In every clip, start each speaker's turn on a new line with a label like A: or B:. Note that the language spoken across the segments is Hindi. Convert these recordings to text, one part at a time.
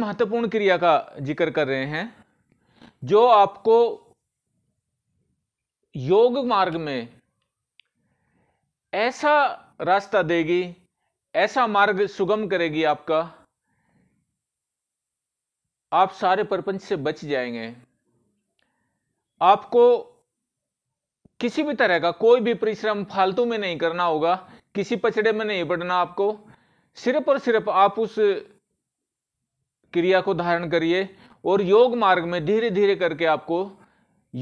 A: महत्वपूर्ण क्रिया का जिक्र कर रहे हैं जो आपको योग मार्ग में ऐसा रास्ता देगी ऐसा मार्ग सुगम करेगी आपका आप सारे प्रपंच से बच जाएंगे आपको किसी भी तरह का कोई भी परिश्रम फालतू में नहीं करना होगा किसी पचड़े में नहीं पड़ना आपको सिर्फ और सिर्फ आप उस क्रिया को धारण करिए और योग मार्ग में धीरे धीरे करके आपको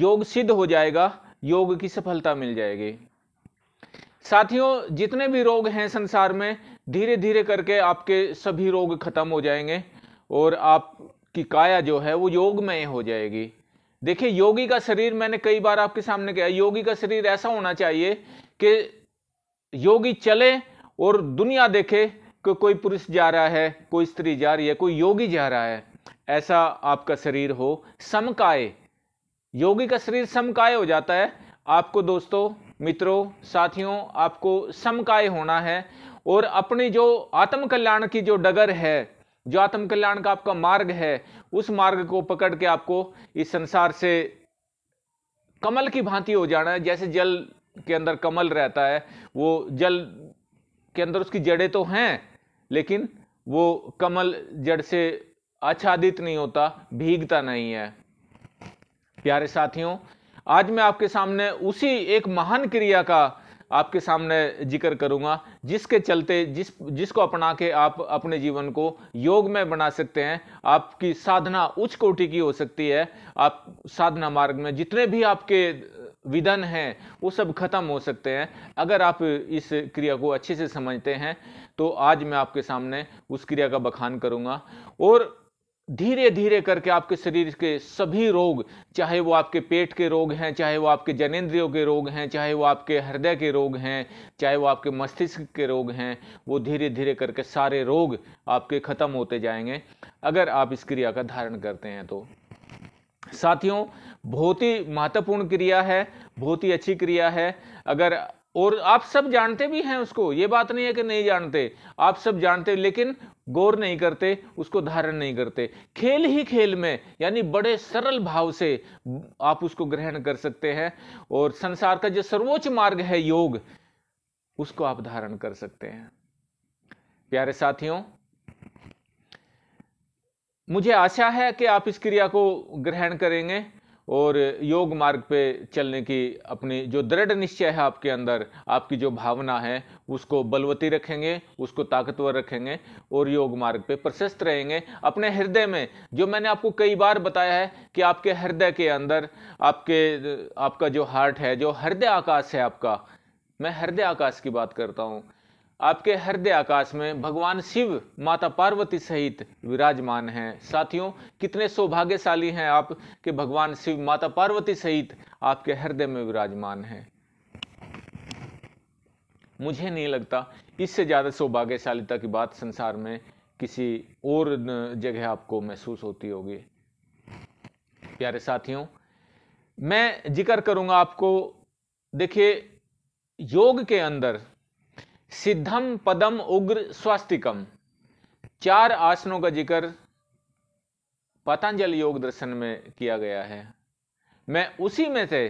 A: योग सिद्ध हो जाएगा योग की सफलता मिल जाएगी साथियों जितने भी रोग हैं संसार में धीरे धीरे करके आपके सभी रोग खत्म हो जाएंगे और आपकी काया जो है वो योगमय हो जाएगी देखिए योगी का शरीर मैंने कई बार आपके सामने कहा योगी का शरीर ऐसा होना चाहिए कि योगी चले और दुनिया देखे को, कोई पुरुष जा रहा है कोई स्त्री जा रही है कोई योगी जा रहा है ऐसा आपका शरीर हो समकाय योगी का शरीर समकाय हो जाता है आपको दोस्तों मित्रों साथियों आपको समकाय होना है और अपनी जो आत्म कल्याण की जो डगर है जो आत्म कल्याण का आपका मार्ग है उस मार्ग को पकड़ के आपको इस संसार से कमल की भांति हो जाना है जैसे जल के अंदर कमल रहता है वो जल के अंदर उसकी जड़ें तो हैं लेकिन वो कमल जड़ से आच्छादित नहीं होता भीगता नहीं है प्यारे साथियों आज मैं आपके सामने उसी एक महान क्रिया का आपके सामने जिक्र करूंगा जिसके चलते जिस जिसको अपना के आप अपने जीवन को योग में बना सकते हैं आपकी साधना उच्च कोटि की हो सकती है आप साधना मार्ग में जितने भी आपके विधन हैं वो सब खत्म हो सकते हैं अगर आप इस क्रिया को अच्छे से समझते हैं तो आज मैं आपके सामने उस क्रिया का बखान करूंगा और धीरे धीरे करके आपके शरीर के सभी रोग चाहे वो आपके पेट के रोग हैं चाहे वो आपके जनेन्द्रियों के रोग हैं चाहे वो आपके हृदय के रोग हैं चाहे वो आपके मस्तिष्क के रोग हैं वो धीरे धीरे करके सारे रोग आपके खत्म होते जाएंगे अगर आप इस क्रिया का धारण करते हैं तो साथियों बहुत ही महत्वपूर्ण क्रिया है बहुत ही अच्छी क्रिया है अगर और आप सब जानते भी हैं उसको ये बात नहीं है कि नहीं जानते आप सब जानते लेकिन गौर नहीं करते उसको धारण नहीं करते खेल ही खेल में यानी बड़े सरल भाव से आप उसको ग्रहण कर सकते हैं और संसार का जो सर्वोच्च मार्ग है योग उसको आप धारण कर सकते हैं प्यारे साथियों मुझे आशा है कि आप इस क्रिया को ग्रहण करेंगे और योग मार्ग पे चलने की अपनी जो दृढ़ निश्चय है आपके अंदर आपकी जो भावना है उसको बलवती रखेंगे उसको ताकतवर रखेंगे और योग मार्ग पे प्रशस्त रहेंगे अपने हृदय में जो मैंने आपको कई बार बताया है कि आपके हृदय के अंदर आपके आपका जो हार्ट है जो हृदय आकाश है आपका मैं हृदय आकाश की बात करता हूँ आपके हृदय आकाश में भगवान शिव माता पार्वती सहित विराजमान हैं साथियों कितने सौभाग्यशाली हैं आप कि भगवान शिव माता पार्वती सहित आपके हृदय में विराजमान हैं मुझे नहीं लगता इससे ज़्यादा सौभाग्यशालीता की बात संसार में किसी और जगह आपको महसूस होती होगी प्यारे साथियों मैं जिक्र करूंगा आपको देखिए योग के अंदर सिद्धम पदम उग्र स्वास्तिकम चार आसनों का जिक्र पतंजलि योग दर्शन में किया गया है मैं उसी में से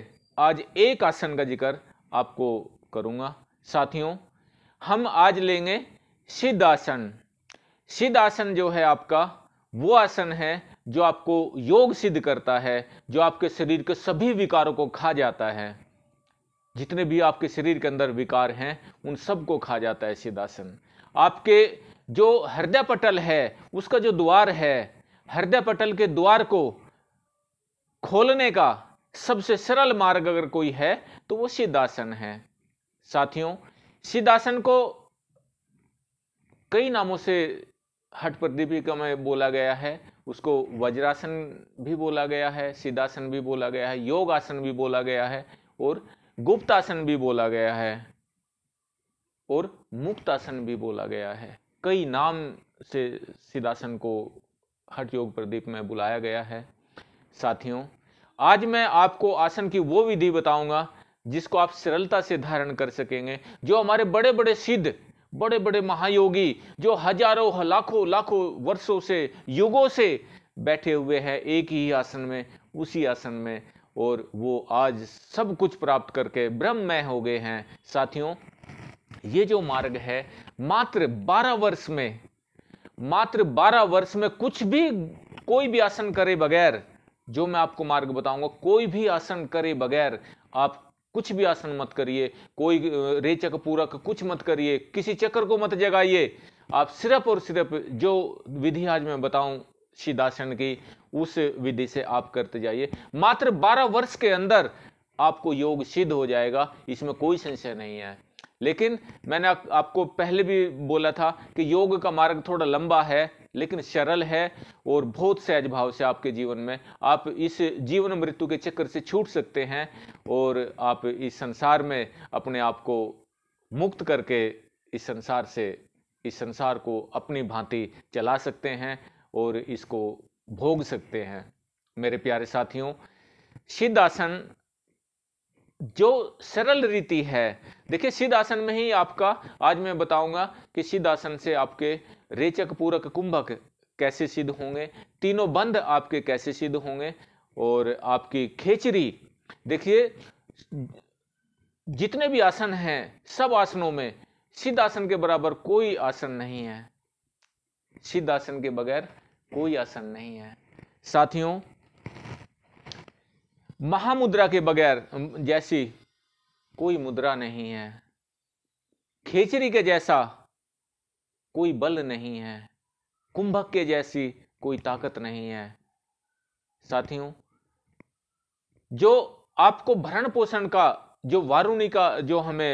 A: आज एक आसन का जिक्र आपको करूंगा साथियों हम आज लेंगे सिद्ध आसन सिद्ध आसन जो है आपका वो आसन है जो आपको योग सिद्ध करता है जो आपके शरीर के सभी विकारों को खा जाता है जितने भी आपके शरीर के अंदर विकार हैं उन सबको खा जाता है सिद्धासन आपके जो हृदय पटल है उसका जो द्वार है हृदय पटल के द्वार को खोलने का सबसे सरल मार्ग अगर कोई है तो वो सिद्धासन है साथियों सिद्धासन को कई नामों से हट प्रदीपिका में बोला गया है उसको वज्रासन भी बोला गया है सिद्धासन भी बोला गया है योगासन भी बोला गया है और गुप्त आसन भी बोला गया है और मुक्त आसन भी बोला गया है कई नाम से सिद्धासन को हट योग प्रदीप में बुलाया गया है साथियों आज मैं आपको आसन की वो विधि बताऊंगा जिसको आप सरलता से धारण कर सकेंगे जो हमारे बड़े बड़े सिद्ध बड़े बड़े महायोगी जो हजारों लाखों लाखों वर्षों से युगों से बैठे हुए हैं एक ही आसन में उसी आसन में और वो आज सब कुछ प्राप्त करके ब्रह्ममय हो गए हैं साथियों ये जो मार्ग है मात्र 12 वर्ष में मात्र 12 वर्ष में कुछ भी कोई भी आसन करे बगैर जो मैं आपको मार्ग बताऊंगा कोई भी आसन करे बगैर आप कुछ भी आसन मत करिए कोई रेचक पूरक कुछ मत करिए किसी चक्र को मत जगाइए आप सिर्फ और सिर्फ जो विधि आज मैं बताऊं शिदासन की उस विधि से आप करते जाइए मात्र 12 वर्ष के अंदर आपको योग सिद्ध हो जाएगा इसमें कोई संशय नहीं है लेकिन मैंने आप, आपको पहले भी बोला था कि योग का मार्ग थोड़ा लंबा है लेकिन सरल है और बहुत सहज भाव से आपके जीवन में आप इस जीवन मृत्यु के चक्कर से छूट सकते हैं और आप इस संसार में अपने आप को मुक्त करके इस संसार से इस संसार को अपनी भांति चला सकते हैं और इसको भोग सकते हैं मेरे प्यारे साथियों सिद्ध आसन जो सरल रीति है देखिए सिद्ध आसन में ही आपका आज मैं बताऊंगा कि सिद्ध आसन से आपके रेचक पूरक कुंभक कैसे सिद्ध होंगे तीनों बंध आपके कैसे सिद्ध होंगे और आपकी खेचरी देखिए जितने भी आसन हैं सब आसनों में सिद्ध आसन के बराबर कोई आसन नहीं है सिद्ध आसन के बगैर कोई असर नहीं है साथियों महामुद्रा के बगैर जैसी कोई मुद्रा नहीं है खेचरी के जैसा कोई बल नहीं है कुंभक के जैसी कोई ताकत नहीं है साथियों जो आपको भरण पोषण का जो वारुणी का जो हमें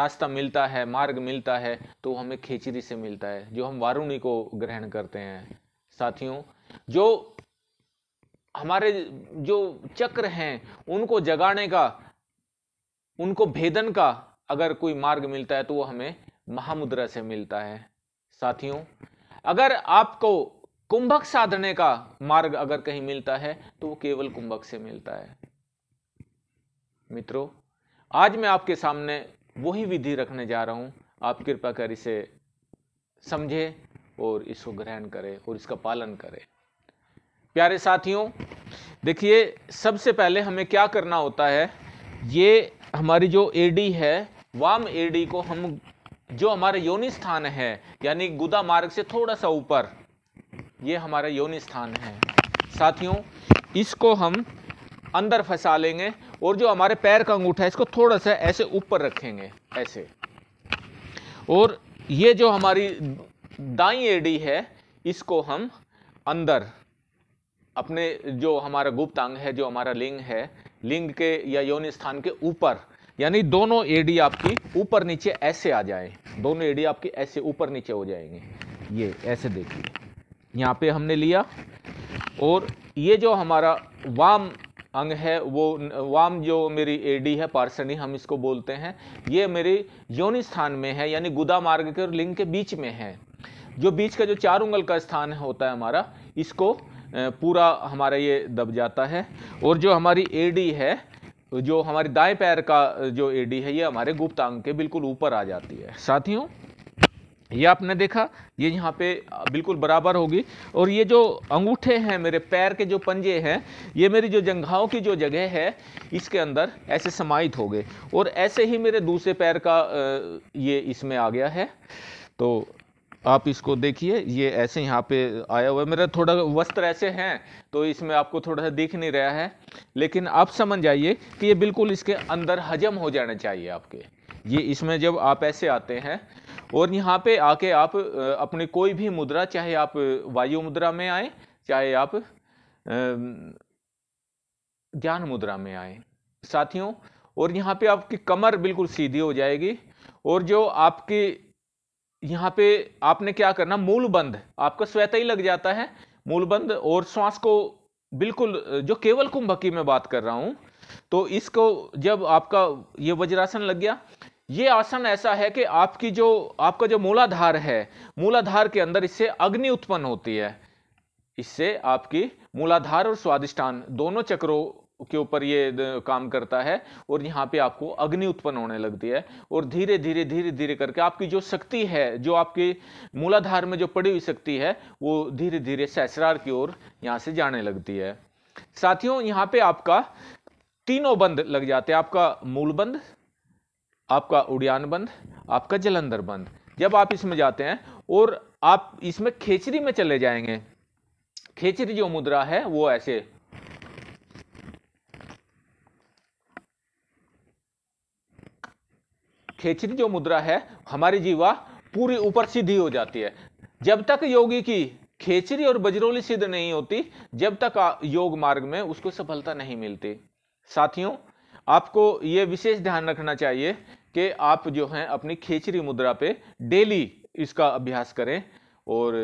A: रास्ता मिलता है मार्ग मिलता है तो हमें खेचरी से मिलता है जो हम वारुणी को ग्रहण करते हैं साथियों जो हमारे जो चक्र हैं उनको जगाने का उनको भेदन का अगर कोई मार्ग मिलता है तो वो हमें महामुद्रा से मिलता है साथियों अगर आपको कुंभक साधने का मार्ग अगर कहीं मिलता है तो वो केवल कुंभक से मिलता है मित्रों आज मैं आपके सामने वही विधि रखने जा रहा हूं आप कृपा कर इसे समझें और इसको ग्रहण करें और इसका पालन करें प्यारे साथियों देखिए सबसे पहले हमें क्या करना होता है ये हमारी जो एडी है वाम एडी को हम जो हमारे योनि स्थान है यानी गुदा मार्ग से थोड़ा सा ऊपर ये हमारा योनि स्थान है साथियों इसको हम अंदर फंसा लेंगे और जो हमारे पैर का अंगूठा है इसको थोड़ा सा ऐसे ऊपर रखेंगे ऐसे और ये जो हमारी हम्म। दाई एडी है इसको हम अंदर अपने जो हमारा गुप्त अंग है जो हमारा लिंग है लिंग के या यौन स्थान के ऊपर यानी दोनों एडी आपकी ऊपर नीचे ऐसे आ जाए दोनों एडी आपकी ऐसे ऊपर नीचे हो जाएंगे ये ऐसे देखिए यहाँ पे हमने लिया और ये जो हमारा वाम अंग है वो वाम जो मेरी एडी है पार्सनी हम इसको बोलते हैं ये मेरे योनि स्थान में है यानी गुदा मार्ग के और लिंग के बीच में है जो बीच का जो चार उंगल का स्थान होता है हमारा इसको पूरा हमारा ये दब जाता है और जो हमारी एडी है जो हमारे दाएं पैर का जो एडी है ये हमारे गुप्तांग के बिल्कुल ऊपर आ जाती है साथियों ये आपने देखा ये यहाँ पे बिल्कुल बराबर होगी और ये जो अंगूठे हैं मेरे पैर के जो पंजे हैं ये मेरी जो जंघाओं की जो जगह है इसके अंदर ऐसे समाहित हो गए और ऐसे ही मेरे दूसरे पैर का ये इसमें आ गया है तो आप इसको देखिए ये ऐसे यहाँ पे आया हुआ है मेरा थोड़ा वस्त्र ऐसे हैं तो इसमें आपको थोड़ा सा दिख नहीं रहा है लेकिन आप समझ जाइए कि ये बिल्कुल इसके अंदर हजम हो जाना चाहिए आपके ये इसमें जब आप ऐसे आते हैं और यहाँ पे आके आप अपनी कोई भी मुद्रा चाहे आप वायु मुद्रा में आए चाहे आप ज्ञान मुद्रा में आए साथियों और यहाँ पे आपकी कमर बिल्कुल सीधी हो जाएगी और जो आपकी यहाँ पे आपने क्या करना मूलबंध आपका स्वेत ही लग जाता है मूलबंध और श्वास को बिल्कुल जो केवल कुंभकी की बात कर रहा हूँ तो इसको जब आपका ये वज्रासन लग गया ये आसन ऐसा है कि आपकी जो आपका जो मूलाधार है मूलाधार के अंदर इससे अग्नि उत्पन्न होती है इससे आपकी मूलाधार और स्वादिष्टान दोनों चक्रों के ऊपर ये काम करता है और यहाँ पे आपको अग्नि उत्पन्न होने लगती है और धीरे धीरे धीरे धीरे करके आपकी जो शक्ति है जो आपके मूलाधार में जो पड़ी हुई शक्ति है वो धीरे धीरे सहसरार की ओर यहाँ से जाने लगती है साथियों यहाँ पे आपका तीनों बंद लग जाते हैं आपका मूल बंद आपका उड़ियान बंद आपका जलंधर बंद जब आप इसमें जाते हैं और आप इसमें खेचरी में चले जाएंगे खेचरी जो मुद्रा है वो ऐसे खेचरी जो मुद्रा है हमारी जीवा पूरी ऊपर सीधी हो जाती है जब तक योगी की खेचरी और बजरोली सिद्ध नहीं होती जब तक योग मार्ग में उसको सफलता नहीं मिलती साथियों आपको ये विशेष ध्यान रखना चाहिए कि आप जो हैं अपनी खेचरी मुद्रा पे डेली इसका अभ्यास करें और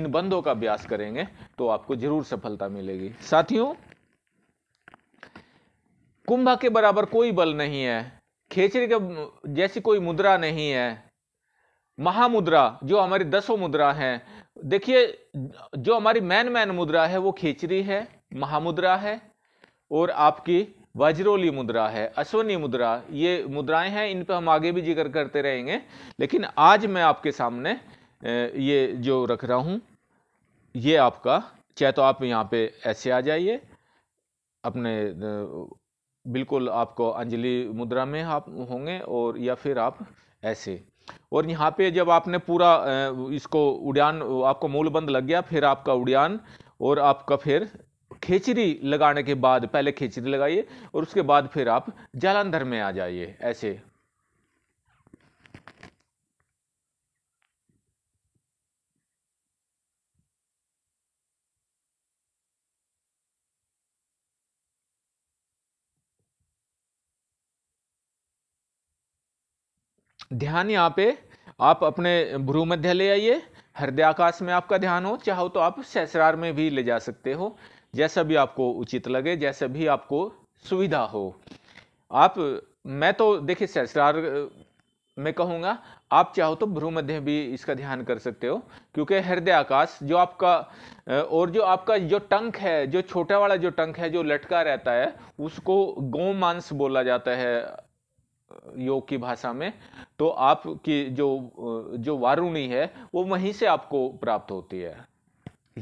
A: इन बंधों का अभ्यास करेंगे तो आपको जरूर सफलता मिलेगी साथियों कुंभ के बराबर कोई बल नहीं है खेचरी के जैसी कोई मुद्रा नहीं है महामुद्रा जो हमारी दसों मुद्रा है देखिए जो हमारी मैन मैन मुद्रा है वो खेचरी है महामुद्रा है और आपकी वज्रोली मुद्रा है अश्वनी मुद्रा ये मुद्राएं हैं इन पर हम आगे भी जिक्र करते रहेंगे लेकिन आज मैं आपके सामने ये जो रख रहा हूँ ये आपका चाहे तो आप यहाँ पे ऐसे आ जाइए अपने बिल्कुल आपको अंजलि मुद्रा में आप होंगे और या फिर आप ऐसे और यहाँ पे जब आपने पूरा इसको उड़ान आपको मूलबंद लग गया फिर आपका उड़ान और आपका फिर खेचरी लगाने के बाद पहले खेचरी लगाइए और उसके बाद फिर आप जालंधर में आ जाइए ऐसे ध्यान यहाँ पे आप अपने भ्रू मध्य ले आइए हृदयाकाश में आपका ध्यान हो चाहो तो आप सहसरार में भी ले जा सकते हो जैसा भी आपको उचित लगे जैसा भी आपको सुविधा हो आप मैं तो देखिए सहसरार में कहूँगा आप चाहो तो भ्रू मध्य भी इसका ध्यान कर सकते हो क्योंकि हृदय आकाश जो आपका और जो आपका जो टंक है जो छोटा वाला जो टंक है जो लटका रहता है उसको गौ मांस बोला जाता है योग की भाषा में तो आपकी जो जो वारुणी है वो वहीं से आपको प्राप्त होती है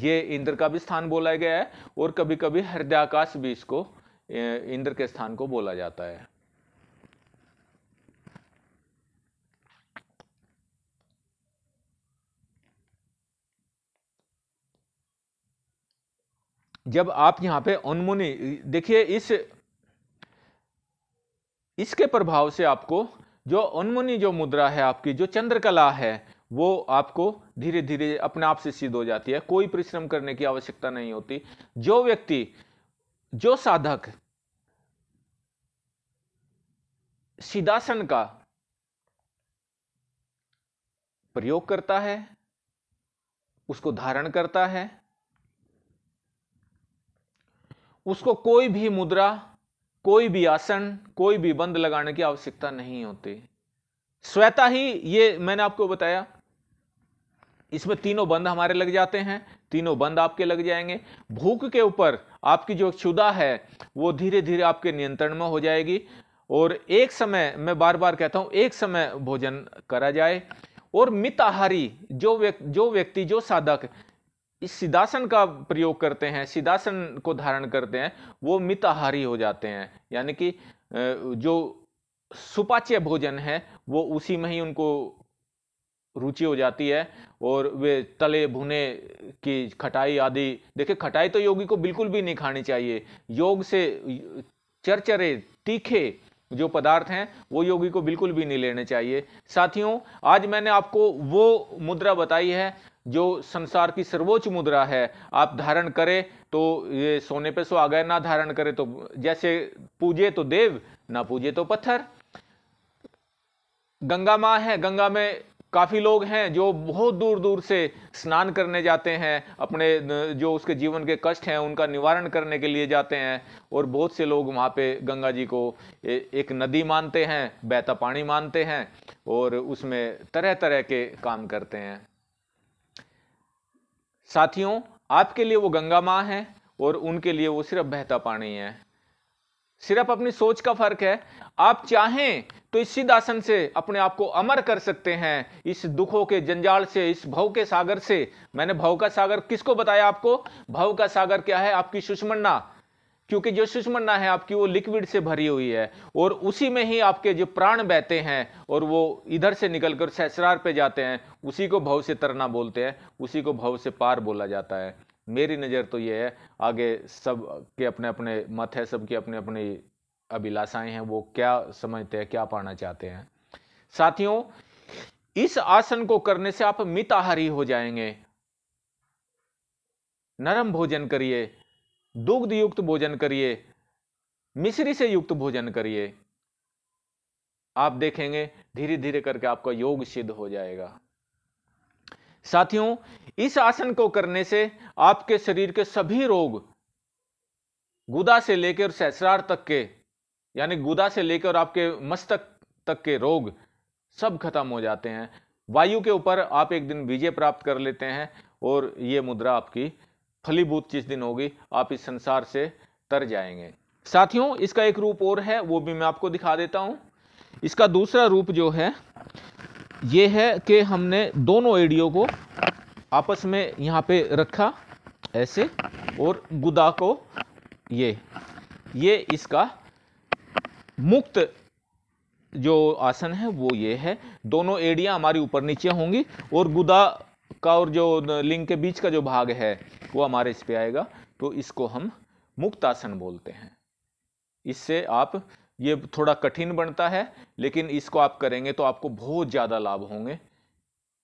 A: ये इंद्र का भी स्थान बोला गया है और कभी कभी हृदयाकाश भी इसको इंद्र के स्थान को बोला जाता है जब आप यहाँ पे उन्मुनि देखिए इस इसके प्रभाव से आपको जो उन्मुनी जो मुद्रा है आपकी जो चंद्रकला है वो आपको धीरे धीरे अपने आप से सिद्ध हो जाती है कोई परिश्रम करने की आवश्यकता नहीं होती जो व्यक्ति जो साधक सिदासन का प्रयोग करता है उसको धारण करता है उसको कोई भी मुद्रा कोई भी आसन कोई भी बंद लगाने की आवश्यकता नहीं होती स्वेता ही ये मैंने आपको बताया इसमें तीनों बंद हमारे लग जाते हैं तीनों बंद आपके लग जाएंगे भूख के ऊपर आपकी जो क्षुदा है वो धीरे धीरे आपके नियंत्रण में हो जाएगी और एक समय मैं बार बार कहता हूँ एक समय भोजन करा जाए और मिताहारी जो व्यक्ति जो व्यक्ति जो साधक इस सिदासन का प्रयोग करते हैं सिदासन को धारण करते हैं वो मिताहारी हो जाते हैं यानी कि जो सुपाच्य भोजन है वो उसी में ही उनको रुचि हो जाती है और वे तले भुने की खटाई आदि देखिए खटाई तो योगी को बिल्कुल भी नहीं खानी चाहिए योग से चरचरे तीखे जो पदार्थ हैं वो योगी को बिल्कुल भी नहीं लेने चाहिए साथियों आज मैंने आपको वो मुद्रा बताई है जो संसार की सर्वोच्च मुद्रा है आप धारण करें तो ये सोने पे सो आ गए ना धारण करें तो जैसे पूजे तो देव ना पूजे तो पत्थर गंगा माँ है गंगा में काफ़ी लोग हैं जो बहुत दूर दूर से स्नान करने जाते हैं अपने जो उसके जीवन के कष्ट हैं उनका निवारण करने के लिए जाते हैं और बहुत से लोग वहाँ पे गंगा जी को एक नदी मानते हैं बहता पानी मानते हैं और उसमें तरह तरह के काम करते हैं साथियों आपके लिए वो गंगा माँ है और उनके लिए वो सिर्फ बहता पानी है सिर्फ अपनी सोच का फर्क है आप चाहें तो इस सिद्धासन से अपने आप को अमर कर सकते हैं इस दुखों के जंजाल से इस भव के सागर से मैंने भव का सागर किसको बताया आपको भव का सागर क्या है आपकी सुषमणा क्योंकि जो सुषमना है आपकी वो लिक्विड से भरी हुई है और उसी में ही आपके जो प्राण बहते हैं और वो इधर से निकलकर ससरार पे जाते हैं उसी को भाव से तरना बोलते हैं उसी को भाव से पार बोला जाता है मेरी नज़र तो ये है आगे सब के अपने अपने मत है सबके अपने अपनी अभिलाषाएं हैं वो क्या समझते हैं क्या पाना चाहते हैं साथियों इस आसन को करने से आप मिताहारी हो जाएंगे नरम भोजन करिए दुग्ध युक्त भोजन करिए मिश्री से युक्त भोजन करिए आप देखेंगे धीरे धीरे करके आपका योग सिद्ध हो जाएगा साथियों इस आसन को करने से आपके शरीर के सभी रोग गुदा से लेकर सहसरार तक के यानी गुदा से लेकर आपके मस्तक तक के रोग सब खत्म हो जाते हैं वायु के ऊपर आप एक दिन विजय प्राप्त कर लेते हैं और ये मुद्रा आपकी फलीभूत जिस दिन होगी आप इस संसार से तर जाएंगे साथियों इसका एक रूप और है वो भी मैं आपको दिखा देता हूँ इसका दूसरा रूप जो है ये है कि हमने दोनों एडियो को आपस में यहाँ पे रखा ऐसे और गुदा को ये ये इसका मुक्त जो आसन है वो ये है दोनों एडिया हमारी ऊपर नीचे होंगी और गुदा का और जो लिंग के बीच का जो भाग है वो हमारे इस पे आएगा तो इसको हम मुक्त आसन बोलते हैं इससे आप ये थोड़ा कठिन बनता है लेकिन इसको आप करेंगे तो आपको बहुत ज़्यादा लाभ होंगे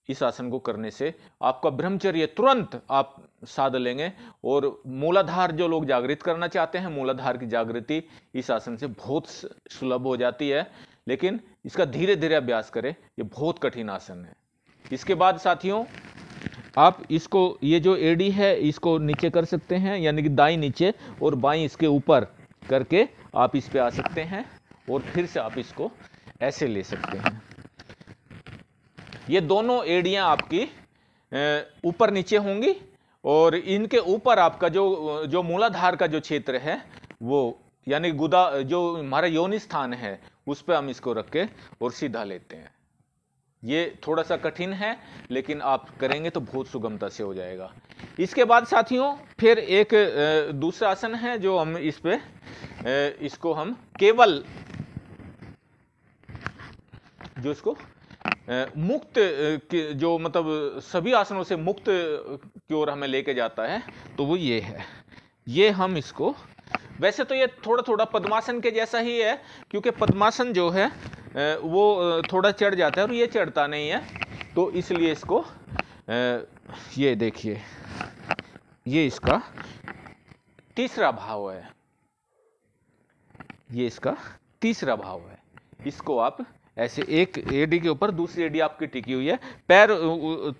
A: इस आसन को करने से आपका ब्रह्मचर्य तुरंत आप साध लेंगे और मूलाधार जो लोग जागृत करना चाहते हैं मूलाधार की जागृति इस आसन से बहुत सुलभ हो जाती है लेकिन इसका धीरे धीरे अभ्यास करें ये बहुत कठिन आसन है इसके बाद साथियों आप इसको ये जो एडी है इसको नीचे कर सकते हैं यानी कि दाई नीचे और बाई इसके ऊपर करके आप इस पर आ सकते हैं और फिर से आप इसको ऐसे ले सकते हैं ये दोनों एडिया आपकी ऊपर नीचे होंगी और इनके ऊपर आपका जो जो मूलाधार का जो क्षेत्र है वो यानी गुदा जो हमारा यौन स्थान है उस पर हम इसको रख के और सीधा लेते हैं ये थोड़ा सा कठिन है लेकिन आप करेंगे तो बहुत सुगमता से हो जाएगा इसके बाद साथियों फिर एक दूसरा आसन है जो हम इस पे इसको हम केवल जो इसको मुक्त जो मतलब सभी आसनों से मुक्त की ओर हमें लेके जाता है तो वो ये है ये हम इसको वैसे तो ये थोड़ा थोड़ा पद्मासन के जैसा ही है क्योंकि पद्मासन जो है वो थोड़ा चढ़ जाता है और ये चढ़ता नहीं है तो इसलिए इसको ये देखिए ये इसका तीसरा भाव है ये इसका तीसरा भाव है इसको आप ऐसे एक एडी के ऊपर दूसरी एडी आपकी टिकी हुई है पैर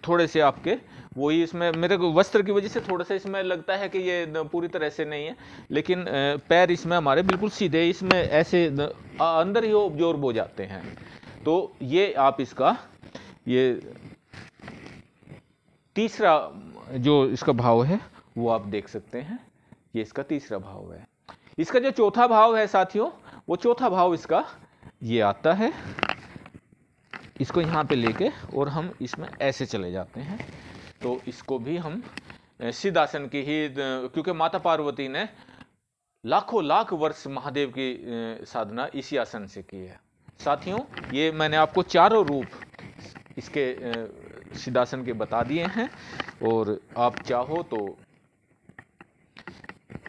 A: थोड़े से आपके वही इसमें मेरे को वस्त्र की वजह से थोड़ा सा इसमें लगता है कि ये पूरी तरह से नहीं है लेकिन पैर इसमें हमारे बिल्कुल सीधे इसमें ऐसे अंदर ही ऑब्जॉर्ब हो जाते हैं तो ये आप इसका ये तीसरा जो इसका भाव है वो आप देख सकते हैं ये इसका तीसरा भाव है इसका जो चौथा भाव है साथियों वो चौथा भाव इसका ये आता है इसको यहाँ पे लेके और हम इसमें ऐसे चले जाते हैं तो इसको भी हम सिद्धासन की ही क्योंकि माता पार्वती ने लाखों लाख वर्ष महादेव की साधना इसी आसन से की है साथियों ये मैंने आपको चारों रूप इसके सिद्धासन के बता दिए हैं और आप चाहो तो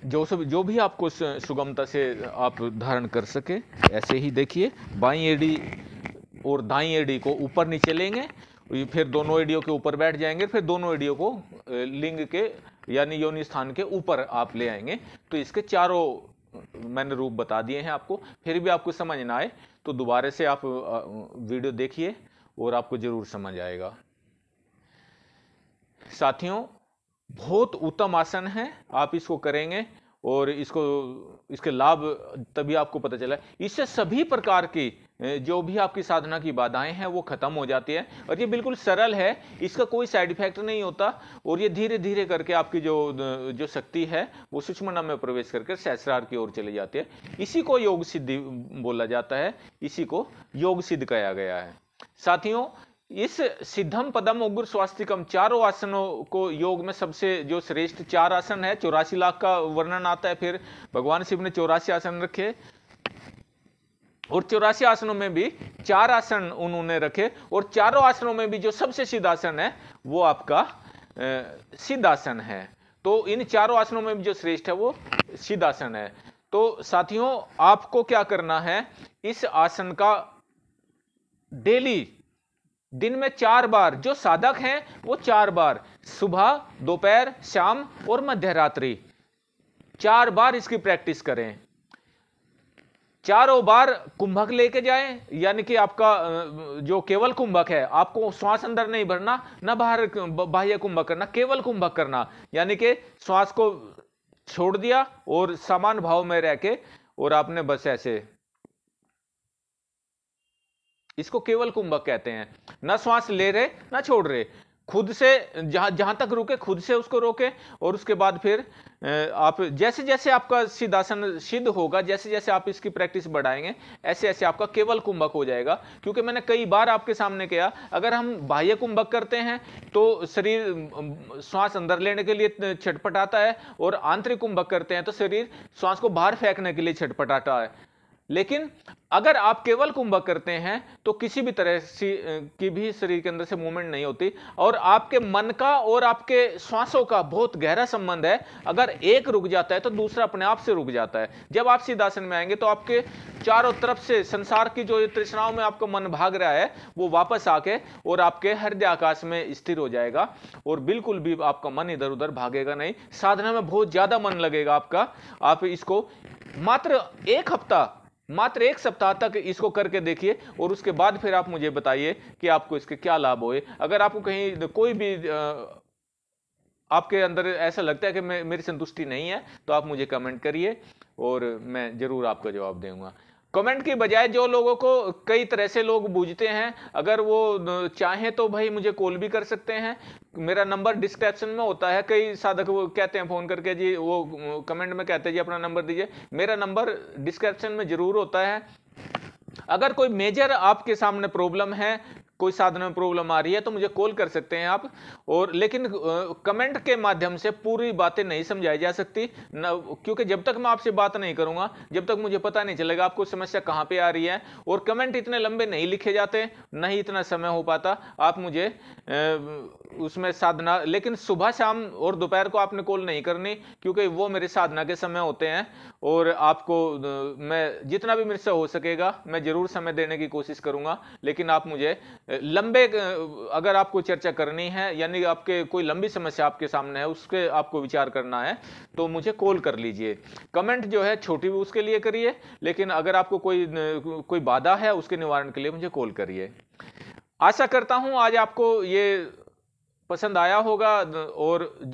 A: जो सब जो भी आपको सुगमता से आप धारण कर सके ऐसे ही देखिए बाई एडी और दाई एडी को ऊपर नीचे लेंगे फिर दोनों एडियो के ऊपर बैठ जाएंगे फिर दोनों एडियो को लिंग के यानी योनि स्थान के ऊपर आप ले आएंगे तो इसके चारों मैंने रूप बता दिए हैं आपको फिर भी आपको समझ ना आए तो दोबारा से आप वीडियो देखिए और आपको ज़रूर समझ आएगा साथियों बहुत उत्तम आसन है आप इसको करेंगे और इसको इसके लाभ तभी आपको पता चला इससे सभी प्रकार की जो भी आपकी साधना की बाधाएं हैं वो ख़त्म हो जाती है और ये बिल्कुल सरल है इसका कोई साइड इफेक्ट नहीं होता और ये धीरे धीरे करके आपकी जो जो शक्ति है वो सुषमना में प्रवेश करके सहस्रार की ओर चली जाती है इसी को योग सिद्धि बोला जाता है इसी को योग सिद्ध कहा गया है साथियों इस सिद्धम पदम उग्र स्वास्थ्यकम चारों आसनों को योग में सबसे जो श्रेष्ठ चार आसन है चौरासी लाख का वर्णन आता है फिर भगवान शिव ने चौरासी आसन रखे और चौरासी आसनों में भी चार आसन उन्होंने रखे और चारों आसनों में भी जो सबसे सिद्ध आसन है वो आपका सिद्ध आसन है तो इन चारों आसनों में भी जो श्रेष्ठ है वो सिद्ध आसन है तो साथियों आपको क्या करना है इस आसन का डेली दिन में चार बार जो साधक हैं वो चार बार सुबह दोपहर शाम और मध्य रात्रि चार बार इसकी प्रैक्टिस करें चारों बार कुंभक लेके जाए यानी कि आपका जो केवल कुंभक है आपको श्वास अंदर नहीं भरना ना बाहर बाह्य कुंभक करना केवल कुंभक करना यानी कि श्वास को छोड़ दिया और समान भाव में रह के और आपने बस ऐसे इसको केवल कुंभक कहते हैं ना श्वास ले रहे ना छोड़ रहे खुद से जहाँ जहाँ तक रुके खुद से उसको रोके और उसके बाद फिर आप जैसे जैसे आपका सिद्धासन सिद्ध होगा जैसे जैसे आप इसकी प्रैक्टिस बढ़ाएंगे ऐसे ऐसे आपका केवल कुंभक हो जाएगा क्योंकि मैंने कई बार आपके सामने किया अगर हम बाह्य कुंभक करते हैं तो शरीर श्वास अंदर लेने के लिए छटपटाता है और आंतरिक कुंभक करते हैं तो शरीर श्वास को बाहर फेंकने के लिए छटपटाता है लेकिन अगर आप केवल कुंभक करते हैं तो किसी भी तरह से की भी शरीर के अंदर से मूवमेंट नहीं होती और आपके मन का और आपके श्वासों का बहुत गहरा संबंध है अगर एक रुक जाता है तो दूसरा अपने आप से रुक जाता है जब आप सिद्धासन में आएंगे तो आपके चारों तरफ से संसार की जो तृष्णाओं में आपका मन भाग रहा है वो वापस आके और आपके हृदय आकाश में स्थिर हो जाएगा और बिल्कुल भी आपका मन इधर उधर भागेगा नहीं साधना में बहुत ज्यादा मन लगेगा आपका आप इसको मात्र एक हफ्ता मात्र एक सप्ताह तक इसको करके देखिए और उसके बाद फिर आप मुझे बताइए कि आपको इसके क्या लाभ हुए अगर आपको कहीं कोई भी आपके अंदर ऐसा लगता है कि मेरी संतुष्टि नहीं है तो आप मुझे कमेंट करिए और मैं ज़रूर आपका जवाब दूंगा कमेंट की बजाय जो लोगों को कई तरह से लोग बूझते हैं अगर वो चाहें तो भाई मुझे कॉल भी कर सकते हैं मेरा नंबर डिस्क्रिप्शन में होता है कई साधक वो कहते हैं फ़ोन करके जी वो कमेंट में कहते हैं जी अपना नंबर दीजिए मेरा नंबर डिस्क्रिप्शन में ज़रूर होता है अगर कोई मेजर आपके सामने प्रॉब्लम है कोई साधन में प्रॉब्लम आ रही है तो मुझे कॉल कर सकते हैं आप और लेकिन कमेंट के माध्यम से पूरी बातें नहीं समझाई जा सकती न क्योंकि जब तक मैं आपसे बात नहीं करूंगा जब तक मुझे पता नहीं चलेगा आपको समस्या कहाँ पे आ रही है और कमेंट इतने लंबे नहीं लिखे जाते नहीं इतना समय हो पाता आप मुझे उसमें साधना लेकिन सुबह शाम और दोपहर को आपने कॉल नहीं करनी क्योंकि वो मेरे साधना के समय होते हैं और आपको मैं जितना भी मेरे से हो सकेगा मैं ज़रूर समय देने की कोशिश करूँगा लेकिन आप मुझे लंबे अगर आपको चर्चा करनी है यानी आपके कोई लंबी समस्या आपके सामने है उसके आपको विचार करना है तो मुझे कॉल कर लीजिए कमेंट जो है छोटी भी उसके लिए करिए लेकिन अगर आपको कोई कोई बाधा है उसके निवारण के लिए मुझे कॉल करिए आशा करता हूँ आज आपको ये पसंद आया होगा और